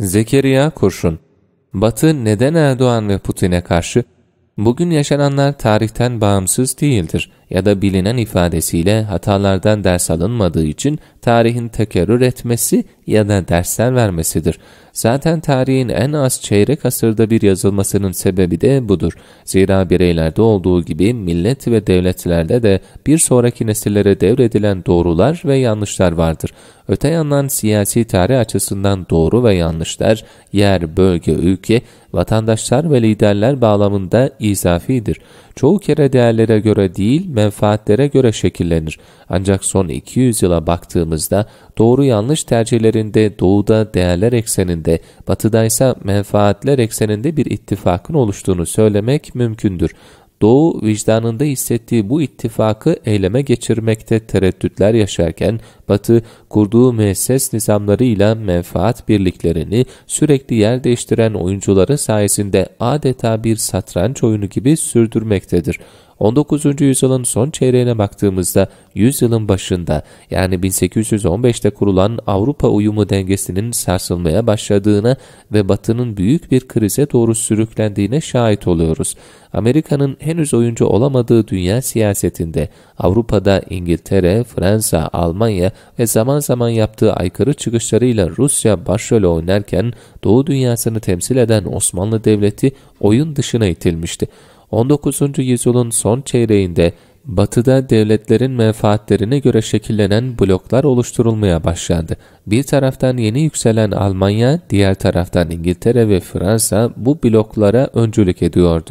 Zekeriya Kurşun Batı neden Erdoğan ve Putin'e karşı? Bugün yaşananlar tarihten bağımsız değildir ya da bilinen ifadesiyle hatalardan ders alınmadığı için tarihin tekerrür etmesi ya da dersler vermesidir. Zaten tarihin en az çeyrek asırda bir yazılmasının sebebi de budur. Zira bireylerde olduğu gibi millet ve devletlerde de bir sonraki nesillere devredilen doğrular ve yanlışlar vardır. Öte yandan siyasi tarih açısından doğru ve yanlışlar yer, bölge, ülke, vatandaşlar ve liderler bağlamında izafidir. Çoğu kere değerlere göre değil, menfaatlere göre şekillenir. Ancak son 200 yıla baktığımızda doğru yanlış tercihlerinde doğuda değerler ekseninde, batıdaysa ise menfaatler ekseninde bir ittifakın oluştuğunu söylemek mümkündür. Doğu vicdanında hissettiği bu ittifakı eyleme geçirmekte tereddütler yaşarken Batı kurduğu müesses nizamlarıyla menfaat birliklerini sürekli yer değiştiren oyuncuları sayesinde adeta bir satranç oyunu gibi sürdürmektedir. 19. yüzyılın son çeyreğine baktığımızda yüzyılın başında yani 1815'te kurulan Avrupa uyumu dengesinin sarsılmaya başladığına ve Batı'nın büyük bir krize doğru sürüklendiğine şahit oluyoruz. Amerika'nın henüz oyuncu olamadığı dünya siyasetinde Avrupa'da İngiltere, Fransa, Almanya ve zaman zaman yaptığı aykırı çıkışlarıyla Rusya başrol oynarken Doğu dünyasını temsil eden Osmanlı Devleti oyun dışına itilmişti. 19. yüzyılın son çeyreğinde Batı'da devletlerin menfaatlerine göre şekillenen bloklar oluşturulmaya başlandı. Bir taraftan yeni yükselen Almanya, diğer taraftan İngiltere ve Fransa bu bloklara öncülük ediyordu.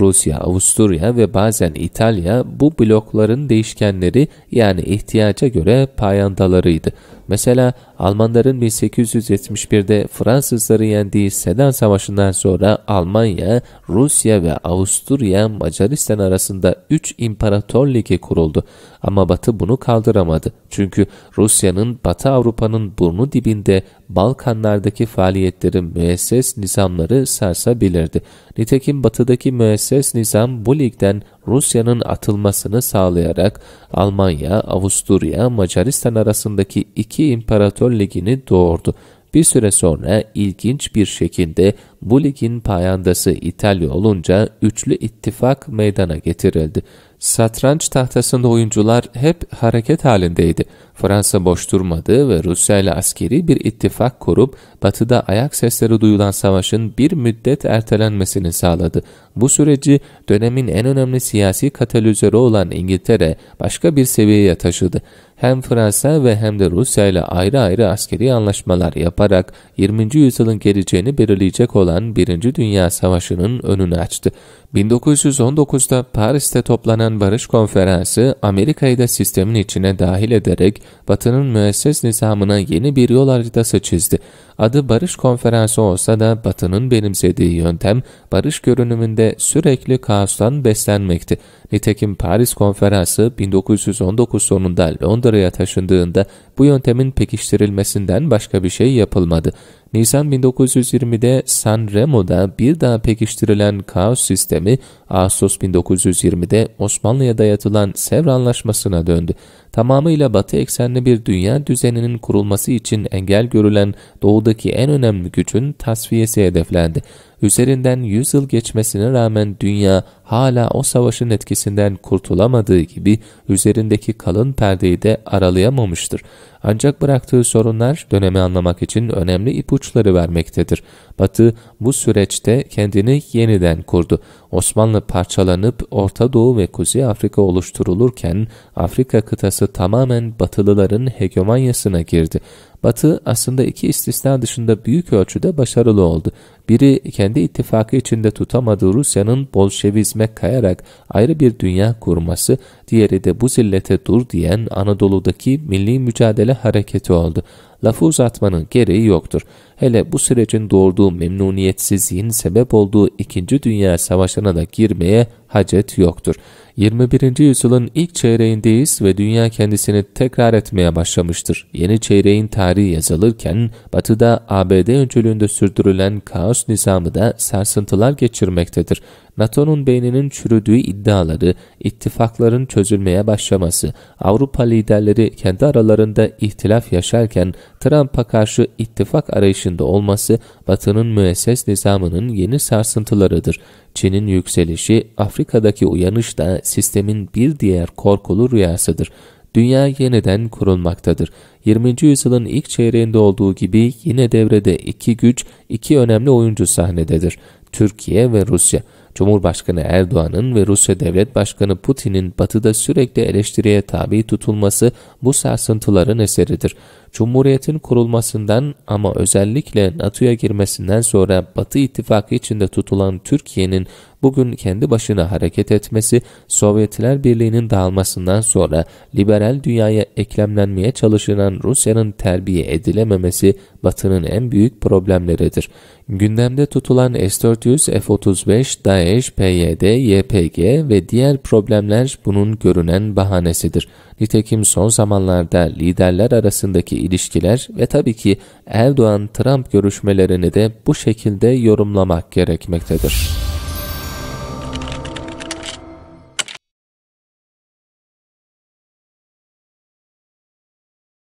Rusya, Avusturya ve bazen İtalya bu blokların değişkenleri yani ihtiyaca göre payandalarıydı. Mesela Almanların 1871'de Fransızları yendiği Sedan Savaşı'ndan sonra Almanya, Rusya ve Avusturya Macaristan arasında 3 imparator ligi kuruldu. Ama Batı bunu kaldıramadı. Çünkü Rusya'nın Batı Avrupa'nın burnu dibinde Balkanlardaki faaliyetlerin müesses nizamları sarsabilirdi. Nitekim batıdaki müesses nizam bu ligden Rusya'nın atılmasını sağlayarak Almanya, Avusturya, Macaristan arasındaki iki imparator ligini doğurdu. Bir süre sonra ilginç bir şekilde bu ligin payandası İtalya olunca üçlü ittifak meydana getirildi. Satranç tahtasında oyuncular hep hareket halindeydi. Fransa boş durmadı ve Rusya ile askeri bir ittifak kurup batıda ayak sesleri duyulan savaşın bir müddet ertelenmesini sağladı. Bu süreci dönemin en önemli siyasi katalizörü olan İngiltere başka bir seviyeye taşıdı. Hem Fransa ve hem de Rusya ile ayrı ayrı askeri anlaşmalar yaparak 20. yüzyılın geleceğini belirleyecek olan 1. Dünya Savaşı'nın önünü açtı. 1919'da Paris'te toplanan Lübnan Barış Konferansı, Amerika'yı da sistemin içine dahil ederek Batı'nın müesses nizamına yeni bir yol haritası çizdi. Adı Barış Konferansı olsa da Batı'nın benimsediği yöntem barış görünümünde sürekli kaostan beslenmekti. Nitekim Paris Konferansı 1919 sonunda Londra'ya taşındığında bu yöntemin pekiştirilmesinden başka bir şey yapılmadı. Nisan 1920'de San Remo'da bir daha pekiştirilen kaos sistemi Ağustos 1920'de Osmanlı'ya dayatılan Sevr Anlaşması'na döndü tamamıyla batı eksenli bir dünya düzeninin kurulması için engel görülen doğudaki en önemli gücün tasfiyesi hedeflendi. Üzerinden 100 yıl geçmesine rağmen dünya hala o savaşın etkisinden kurtulamadığı gibi üzerindeki kalın perdeyi de aralayamamıştır. Ancak bıraktığı sorunlar dönemi anlamak için önemli ipuçları vermektedir. Batı bu süreçte kendini yeniden kurdu. Osmanlı parçalanıp Orta Doğu ve Kuzey Afrika oluşturulurken Afrika kıtası dünyası tamamen Batılıların hegemonyasına girdi. Batı aslında iki istisna dışında büyük ölçüde başarılı oldu. Biri kendi ittifakı içinde tutamadığı Rusya'nın Bolşevizme kayarak ayrı bir dünya kurması, diğeri de bu zillete dur diyen Anadolu'daki milli mücadele hareketi oldu. Lafı uzatmanın gereği yoktur. Hele bu sürecin doğurduğu memnuniyetsizliğin sebep olduğu 2. Dünya Savaşı'na da girmeye hacet yoktur. 21. yüzyılın ilk çeyreğindeyiz ve dünya kendisini tekrar etmeye başlamıştır. Yeni çeyreğin tarihi yazılırken batıda ABD öncülüğünde sürdürülen kaos nizamı da sarsıntılar geçirmektedir. NATO'nun beyninin çürüdüğü iddiaları, ittifakların çözülmeye başlaması, Avrupa liderleri kendi aralarında ihtilaf yaşarken Trump'a karşı ittifak arayışında olması Batı'nın müesses nizamının yeni sarsıntılarıdır. Çin'in yükselişi, Afrika'daki uyanış da sistemin bir diğer korkulu rüyasıdır. Dünya yeniden kurulmaktadır. 20. yüzyılın ilk çeyreğinde olduğu gibi yine devrede iki güç, iki önemli oyuncu sahnededir. Türkiye ve Rusya. Cumhurbaşkanı Erdoğan'ın ve Rusya Devlet Başkanı Putin'in batıda sürekli eleştiriye tabi tutulması bu sarsıntıların eseridir. Cumhuriyetin kurulmasından ama özellikle NATO'ya girmesinden sonra Batı ittifakı içinde tutulan Türkiye'nin bugün kendi başına hareket etmesi, Sovyetler Birliği'nin dağılmasından sonra liberal dünyaya eklemlenmeye çalışılan Rusya'nın terbiye edilememesi Batı'nın en büyük problemleridir. Gündemde tutulan S-400, F-35, DAEŞ, DAEŞ, PYD, YPG ve diğer problemler bunun görünen bahanesidir. Nitekim son zamanlarda liderler arasındaki ilişkiler ve tabii ki Erdoğan-Trump görüşmelerini de bu şekilde yorumlamak gerekmektedir.